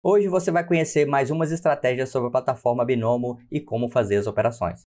Hoje você vai conhecer mais umas estratégias sobre a plataforma Binomo e como fazer as operações.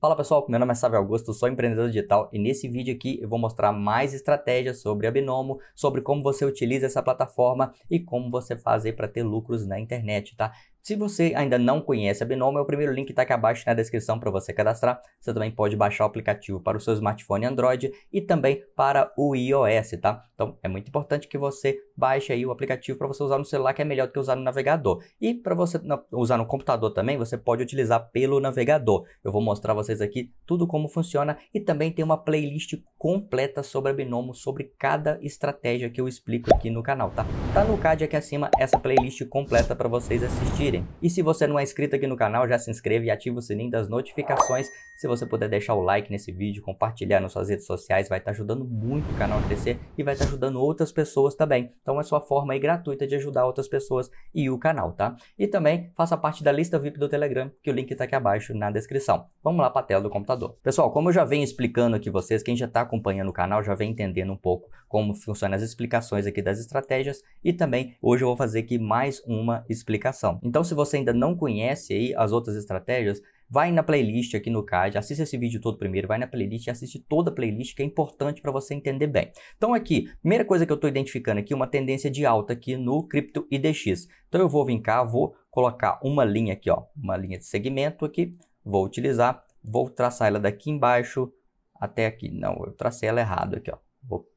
Fala pessoal, meu nome é Sávio Augusto, sou empreendedor digital e nesse vídeo aqui eu vou mostrar mais estratégias sobre a Binomo, sobre como você utiliza essa plataforma e como você fazer para ter lucros na internet, tá? Se você ainda não conhece a Binomo, é o primeiro link está aqui abaixo na descrição para você cadastrar. Você também pode baixar o aplicativo para o seu smartphone Android e também para o iOS, tá? Então é muito importante que você baixe aí o aplicativo para você usar no celular, que é melhor do que usar no navegador. E para você usar no computador também, você pode utilizar pelo navegador. Eu vou mostrar vocês aqui tudo como funciona e também tem uma playlist completa sobre a Binomo, sobre cada estratégia que eu explico aqui no canal, tá? Tá no card aqui acima essa playlist completa para vocês assistirem dele. E se você não é inscrito aqui no canal, já se inscreve e ativa o sininho das notificações. Se você puder deixar o like nesse vídeo, compartilhar nas suas redes sociais, vai estar tá ajudando muito o canal a crescer e vai estar tá ajudando outras pessoas também. Então é sua forma aí gratuita de ajudar outras pessoas e o canal, tá? E também faça parte da lista VIP do Telegram, que o link está aqui abaixo na descrição. Vamos lá para a tela do computador. Pessoal, como eu já venho explicando aqui vocês, quem já está acompanhando o canal já vem entendendo um pouco como funcionam as explicações aqui das estratégias e também hoje eu vou fazer aqui mais uma explicação. Então, se você ainda não conhece aí as outras estratégias, vai na playlist aqui no card, assista esse vídeo todo primeiro, vai na playlist e assiste toda a playlist que é importante para você entender bem. Então aqui, primeira coisa que eu estou identificando aqui, uma tendência de alta aqui no Crypto IDX. Então eu vou vir cá, vou colocar uma linha aqui, ó, uma linha de segmento aqui, vou utilizar, vou traçar ela daqui embaixo até aqui. Não, eu tracei ela errado aqui, ó. Vou,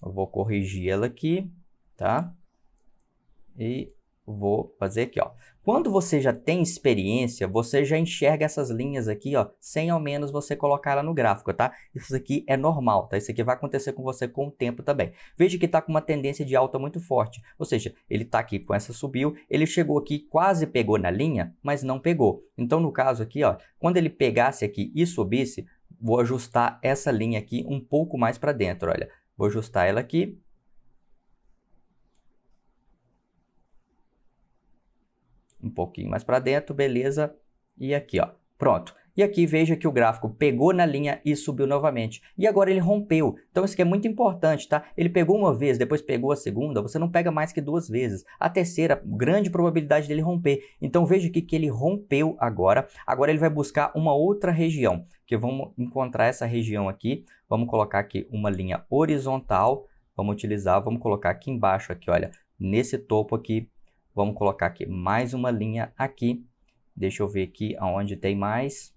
vou corrigir ela aqui, tá? E vou fazer aqui, ó. Quando você já tem experiência, você já enxerga essas linhas aqui, ó, sem ao menos você colocar ela no gráfico, tá? Isso aqui é normal, tá? Isso aqui vai acontecer com você com o tempo também. Veja que tá com uma tendência de alta muito forte, ou seja, ele tá aqui com essa subiu, ele chegou aqui, quase pegou na linha, mas não pegou. Então, no caso aqui, ó, quando ele pegasse aqui e subisse, vou ajustar essa linha aqui um pouco mais para dentro, olha. Vou ajustar ela aqui, pouquinho mais para dentro, beleza. E aqui, ó, pronto. E aqui veja que o gráfico pegou na linha e subiu novamente. E agora ele rompeu. Então isso aqui é muito importante, tá? Ele pegou uma vez, depois pegou a segunda, você não pega mais que duas vezes. A terceira, grande probabilidade dele romper. Então veja aqui que ele rompeu agora. Agora ele vai buscar uma outra região, que vamos encontrar essa região aqui. Vamos colocar aqui uma linha horizontal. Vamos utilizar, vamos colocar aqui embaixo, aqui, olha, nesse topo aqui, Vamos colocar aqui mais uma linha aqui. Deixa eu ver aqui aonde tem mais.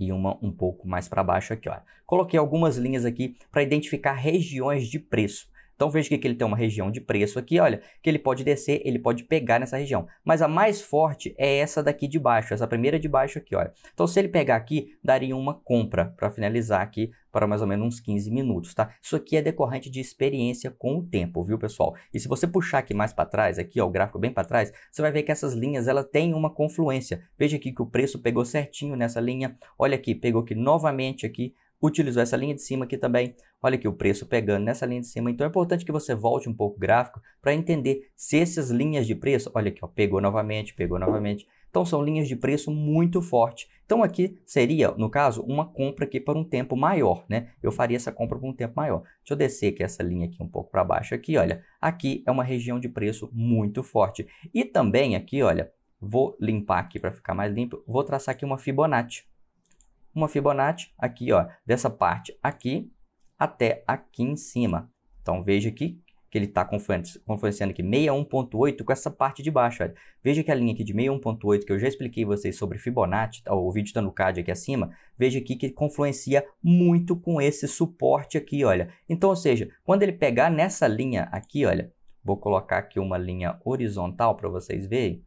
E uma um pouco mais para baixo aqui, ó. Coloquei algumas linhas aqui para identificar regiões de preço. Então veja que ele tem uma região de preço aqui, olha, que ele pode descer, ele pode pegar nessa região. Mas a mais forte é essa daqui de baixo, essa primeira de baixo aqui, olha. Então se ele pegar aqui, daria uma compra para finalizar aqui para mais ou menos uns 15 minutos, tá? Isso aqui é decorrente de experiência com o tempo, viu, pessoal? E se você puxar aqui mais para trás, aqui, ó, o gráfico bem para trás, você vai ver que essas linhas, ela tem uma confluência. Veja aqui que o preço pegou certinho nessa linha. Olha aqui, pegou aqui novamente aqui, utilizou essa linha de cima aqui também. Olha aqui o preço pegando nessa linha de cima. Então é importante que você volte um pouco o gráfico para entender se essas linhas de preço, olha aqui, ó, pegou novamente, pegou novamente. Então são linhas de preço muito forte. Então aqui seria, no caso, uma compra aqui para um tempo maior, né? Eu faria essa compra por um tempo maior. Deixa eu descer aqui essa linha aqui um pouco para baixo aqui, olha. Aqui é uma região de preço muito forte. E também aqui, olha, vou limpar aqui para ficar mais limpo, vou traçar aqui uma Fibonacci uma Fibonacci aqui, ó, dessa parte aqui até aqui em cima. Então veja aqui que ele está confluenciando aqui 61.8 com essa parte de baixo. Olha. Veja que a linha aqui de 61.8 que eu já expliquei vocês sobre Fibonacci, tá? o vídeo está no card aqui acima, veja aqui que confluencia muito com esse suporte aqui, olha. Então, ou seja, quando ele pegar nessa linha aqui, olha, vou colocar aqui uma linha horizontal para vocês verem,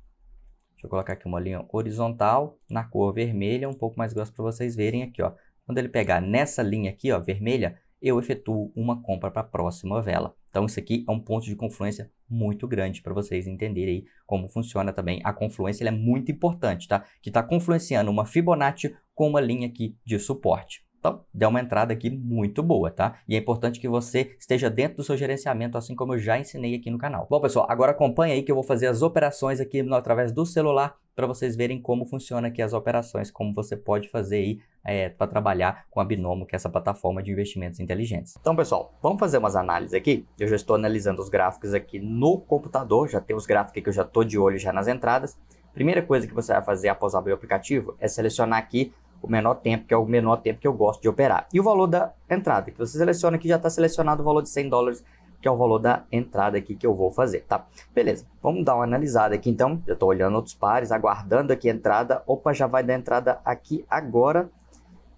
Deixa eu colocar aqui uma linha horizontal na cor vermelha, um pouco mais grossa para vocês verem aqui, ó. Quando ele pegar nessa linha aqui, ó, vermelha, eu efetuo uma compra para a próxima vela. Então, isso aqui é um ponto de confluência muito grande para vocês entenderem como funciona também. A confluência é muito importante, tá? Que está confluenciando uma Fibonacci com uma linha aqui de suporte. Então, dá uma entrada aqui muito boa, tá? E é importante que você esteja dentro do seu gerenciamento, assim como eu já ensinei aqui no canal. Bom, pessoal, agora acompanha aí que eu vou fazer as operações aqui através do celular para vocês verem como funciona aqui as operações, como você pode fazer aí é, para trabalhar com a Binomo, que é essa plataforma de investimentos inteligentes. Então, pessoal, vamos fazer umas análises aqui. Eu já estou analisando os gráficos aqui no computador, já tem os gráficos que eu já estou de olho já nas entradas. Primeira coisa que você vai fazer após abrir o aplicativo é selecionar aqui o menor tempo, que é o menor tempo que eu gosto de operar. E o valor da entrada, que você seleciona aqui, já está selecionado o valor de 100 dólares, que é o valor da entrada aqui que eu vou fazer, tá? Beleza, vamos dar uma analisada aqui então, eu estou olhando outros pares, aguardando aqui a entrada, opa, já vai dar entrada aqui agora,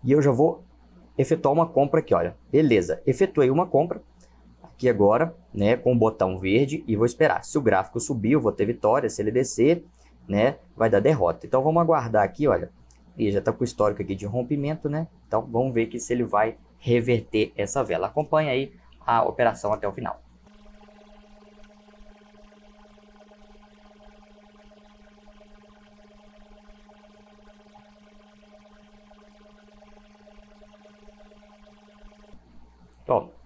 e eu já vou efetuar uma compra aqui, olha, beleza, efetuei uma compra, aqui agora, né, com o botão verde, e vou esperar, se o gráfico subir, eu vou ter vitória, se ele descer, né, vai dar derrota. Então vamos aguardar aqui, olha, e já está com o histórico aqui de rompimento, né? Então vamos ver se ele vai reverter essa vela. Acompanhe aí a operação até o final.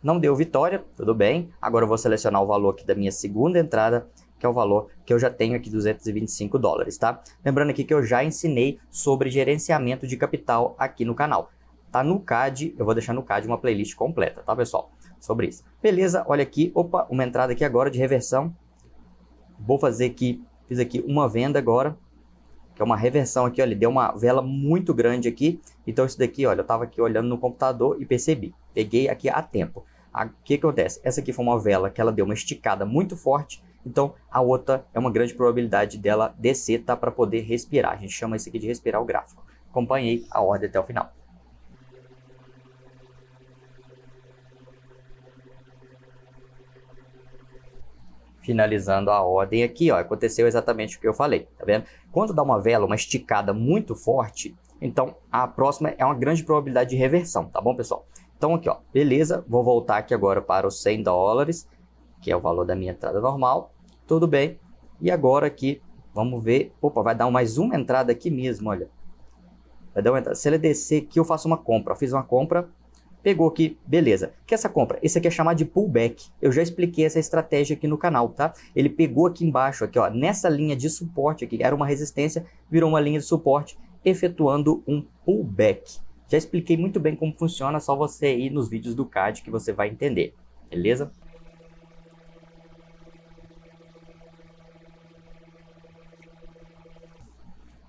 Não deu vitória, tudo bem. Agora eu vou selecionar o valor aqui da minha segunda entrada, que é o valor que eu já tenho aqui, 225 dólares, tá? Lembrando aqui que eu já ensinei sobre gerenciamento de capital aqui no canal. Tá no CAD, eu vou deixar no CAD uma playlist completa, tá, pessoal? Sobre isso. Beleza, olha aqui, opa, uma entrada aqui agora de reversão. Vou fazer aqui, fiz aqui uma venda agora, que é uma reversão aqui, olha, deu uma vela muito grande aqui. Então isso daqui, olha, eu estava aqui olhando no computador e percebi, peguei aqui a tempo. O que, acontece? Essa aqui foi uma vela que ela deu uma esticada muito forte, então a outra é uma grande probabilidade dela descer tá, para poder respirar. A gente chama isso aqui de respirar o gráfico. Acompanhei a ordem até o final. finalizando a ordem aqui, ó, aconteceu exatamente o que eu falei, tá vendo? Quando dá uma vela, uma esticada muito forte, então a próxima é uma grande probabilidade de reversão, tá bom, pessoal? Então aqui, ó, beleza, vou voltar aqui agora para os 100 dólares, que é o valor da minha entrada normal, tudo bem. E agora aqui, vamos ver, opa, vai dar mais uma entrada aqui mesmo, olha. Vai dar uma entrada, se ele descer aqui eu faço uma compra, eu fiz uma compra, pegou aqui, beleza. que é essa compra? Esse aqui é chamado de pullback. Eu já expliquei essa estratégia aqui no canal, tá? Ele pegou aqui embaixo, aqui ó, nessa linha de suporte aqui, era uma resistência, virou uma linha de suporte, efetuando um pullback. Já expliquei muito bem como funciona, só você ir nos vídeos do CAD que você vai entender, beleza?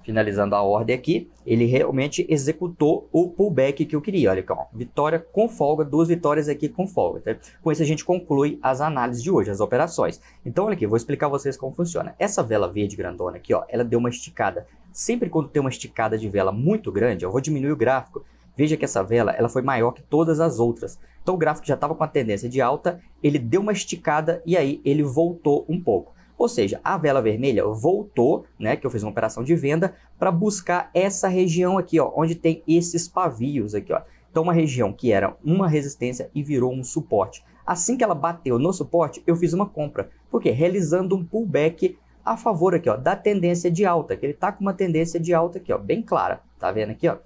finalizando a ordem aqui, ele realmente executou o pullback que eu queria. Olha aqui, ó, vitória com folga, duas vitórias aqui com folga. Tá? Com isso a gente conclui as análises de hoje, as operações. Então olha aqui, vou explicar vocês como funciona. Essa vela verde grandona aqui, ó, ela deu uma esticada. Sempre quando tem uma esticada de vela muito grande, eu vou diminuir o gráfico, Veja que essa vela ela foi maior que todas as outras. Então o gráfico já estava com a tendência de alta, ele deu uma esticada e aí ele voltou um pouco. Ou seja, a vela vermelha voltou, né, que eu fiz uma operação de venda, para buscar essa região aqui, ó, onde tem esses pavios aqui. Ó. Então, uma região que era uma resistência e virou um suporte. Assim que ela bateu no suporte, eu fiz uma compra. Por quê? Realizando um pullback a favor aqui, ó, da tendência de alta, que ele está com uma tendência de alta aqui, ó, bem clara. Tá vendo aqui, ó?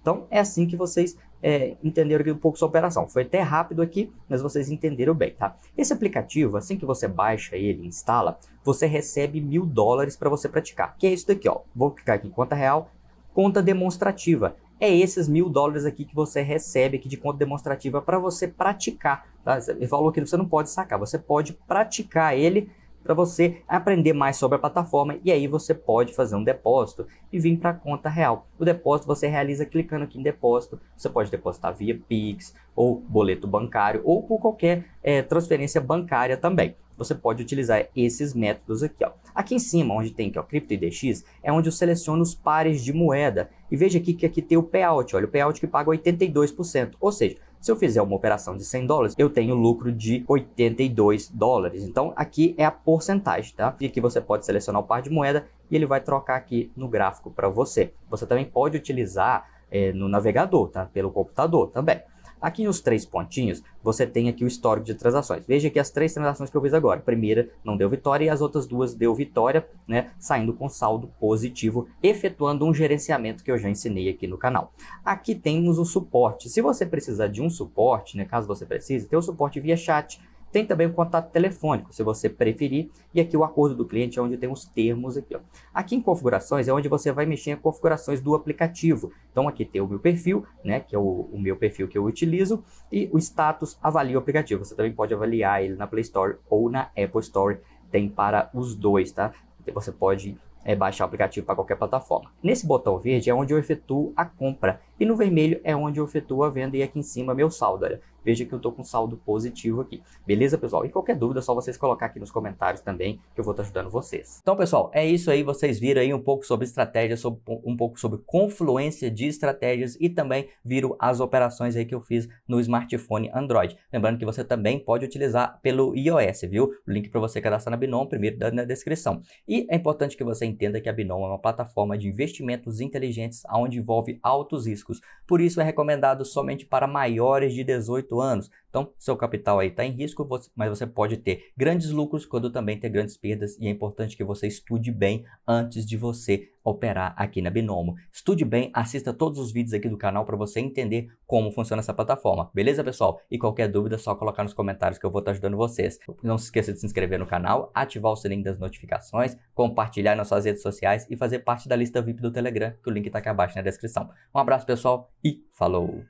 Então, é assim que vocês é, entenderam aqui um pouco sua operação. Foi até rápido aqui, mas vocês entenderam bem, tá? Esse aplicativo, assim que você baixa ele e instala, você recebe mil dólares para você praticar, que é isso daqui, ó. Vou clicar aqui em conta real, conta demonstrativa. É esses mil dólares aqui que você recebe aqui de conta demonstrativa para você praticar. Tá? Ele falou que você não pode sacar, você pode praticar ele para você aprender mais sobre a plataforma e aí você pode fazer um depósito e vir para a conta real. O depósito você realiza clicando aqui em depósito, você pode depositar via Pix ou boleto bancário ou por qualquer é, transferência bancária também você pode utilizar esses métodos aqui. Ó. Aqui em cima, onde tem aqui, ó, Crypto IDX, é onde eu seleciono os pares de moeda. E veja aqui que aqui tem o payout, olha, o payout que paga 82%, ou seja, se eu fizer uma operação de 100 dólares, eu tenho lucro de 82 dólares. Então aqui é a porcentagem, tá? E aqui você pode selecionar o par de moeda e ele vai trocar aqui no gráfico para você. Você também pode utilizar é, no navegador, tá? Pelo computador também. Aqui nos três pontinhos, você tem aqui o histórico de transações. Veja que as três transações que eu fiz agora. A primeira não deu vitória e as outras duas deu vitória, né? Saindo com saldo positivo, efetuando um gerenciamento que eu já ensinei aqui no canal. Aqui temos o suporte. Se você precisar de um suporte, né? Caso você precise, tem o suporte via chat, tem também o contato telefônico, se você preferir, e aqui o acordo do cliente é onde tem os termos aqui. Ó. Aqui em configurações é onde você vai mexer em configurações do aplicativo. Então aqui tem o meu perfil, né, que é o, o meu perfil que eu utilizo, e o status avalia o aplicativo. Você também pode avaliar ele na Play Store ou na Apple Store, tem para os dois, tá? Você pode é, baixar o aplicativo para qualquer plataforma. Nesse botão verde é onde eu efetuo a compra. E no vermelho é onde eu efetuo a venda e aqui em cima meu saldo, olha. Veja que eu estou com saldo positivo aqui. Beleza, pessoal? E qualquer dúvida é só vocês colocar aqui nos comentários também, que eu vou estar tá ajudando vocês. Então, pessoal, é isso aí. Vocês viram aí um pouco sobre estratégia, sobre, um pouco sobre confluência de estratégias e também viram as operações aí que eu fiz no smartphone Android. Lembrando que você também pode utilizar pelo iOS, viu? O link para você cadastrar na Binom, primeiro tá na descrição. E é importante que você entenda que a Binom é uma plataforma de investimentos inteligentes onde envolve altos riscos por isso é recomendado somente para maiores de 18 anos, então, seu capital aí está em risco, mas você pode ter grandes lucros quando também ter grandes perdas e é importante que você estude bem antes de você operar aqui na Binomo. Estude bem, assista todos os vídeos aqui do canal para você entender como funciona essa plataforma. Beleza, pessoal? E qualquer dúvida é só colocar nos comentários que eu vou estar tá ajudando vocês. Não se esqueça de se inscrever no canal, ativar o sininho das notificações, compartilhar nas suas redes sociais e fazer parte da lista VIP do Telegram, que o link está aqui abaixo na descrição. Um abraço, pessoal, e falou!